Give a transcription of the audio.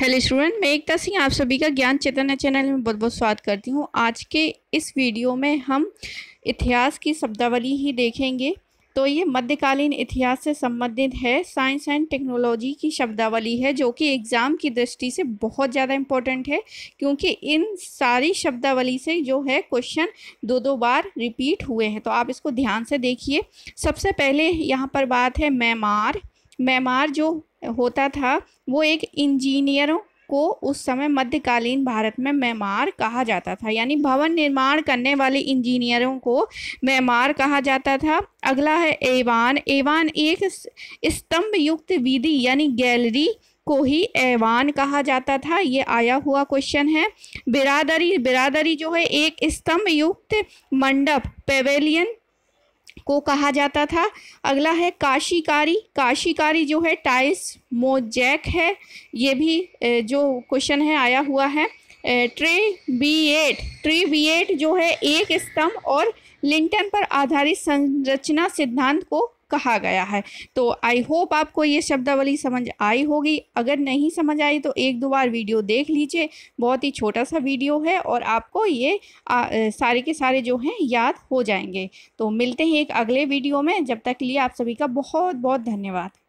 hello student मैं एकता सिंह आप सभी का ज्ञान चेतना चैनल में बहुत बहुत स्वागत करती हूँ आज के इस वीडियो में हम इतिहास की शब्दावली ही देखेंगे तो ये मध्यकालीन इतिहास से संबंधित है साइंस एंड टेक्नोलॉजी की शब्दावली है जो कि एग्ज़ाम की दृष्टि से बहुत ज़्यादा इम्पोर्टेंट है क्योंकि इन सारी शब्दावली से जो है क्वेश्चन दो दो बार रिपीट हुए हैं तो आप इसको ध्यान से देखिए सबसे पहले यहाँ पर बात है मैमार मैमार जो होता था वो एक इंजीनियरों को उस समय मध्यकालीन भारत में मैमार कहा जाता था यानी भवन निर्माण करने वाले इंजीनियरों को मैमार कहा जाता था अगला है एवान एवान एक स्तंभ युक्त विधि यानी गैलरी को ही एवान कहा जाता था ये आया हुआ क्वेश्चन है बिरादरी बिरादरी जो है एक स्तंभ युक्त मंडप पेवेलियन को कहा जाता था अगला है काशीकारी काशीकारी जो है टाइस मोजैक है ये भी जो क्वेश्चन है आया हुआ है tree tree B eight B eight जो है एक स्तंभ और लिंटन पर आधारित संरचना सिद्धांत को कहा गया है तो आई होप आपको ये शब्दावली समझ आई होगी अगर नहीं समझ आई तो एक दो बार वीडियो देख लीजिए बहुत ही छोटा सा वीडियो है और आपको ये आ, सारे के सारे जो हैं याद हो जाएंगे तो मिलते हैं एक अगले वीडियो में जब तक लिए आप सभी का बहुत बहुत धन्यवाद